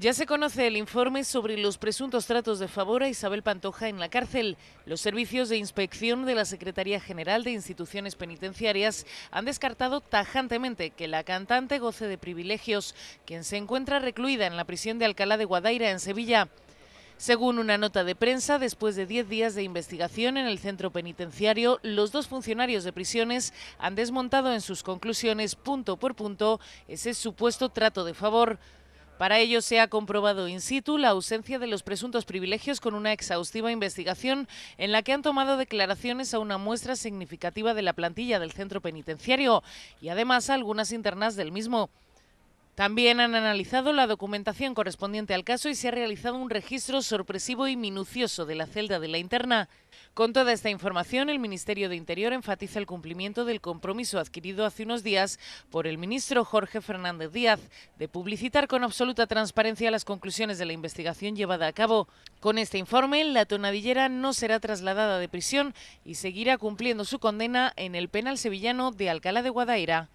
Ya se conoce el informe sobre los presuntos tratos de favor a e Isabel Pantoja en la cárcel. Los servicios de inspección de la Secretaría General de Instituciones Penitenciarias han descartado tajantemente que la cantante goce de privilegios, quien se encuentra recluida en la prisión de Alcalá de Guadaira, en Sevilla. Según una nota de prensa, después de 10 días de investigación en el centro penitenciario, los dos funcionarios de prisiones han desmontado en sus conclusiones punto por punto ese supuesto trato de favor. Para ello se ha comprobado in situ la ausencia de los presuntos privilegios con una exhaustiva investigación en la que han tomado declaraciones a una muestra significativa de la plantilla del centro penitenciario y además a algunas internas del mismo. También han analizado la documentación correspondiente al caso y se ha realizado un registro sorpresivo y minucioso de la celda de la interna. Con toda esta información, el Ministerio de Interior enfatiza el cumplimiento del compromiso adquirido hace unos días por el ministro Jorge Fernández Díaz de publicitar con absoluta transparencia las conclusiones de la investigación llevada a cabo. Con este informe, la tonadillera no será trasladada de prisión y seguirá cumpliendo su condena en el penal sevillano de Alcalá de Guadaira.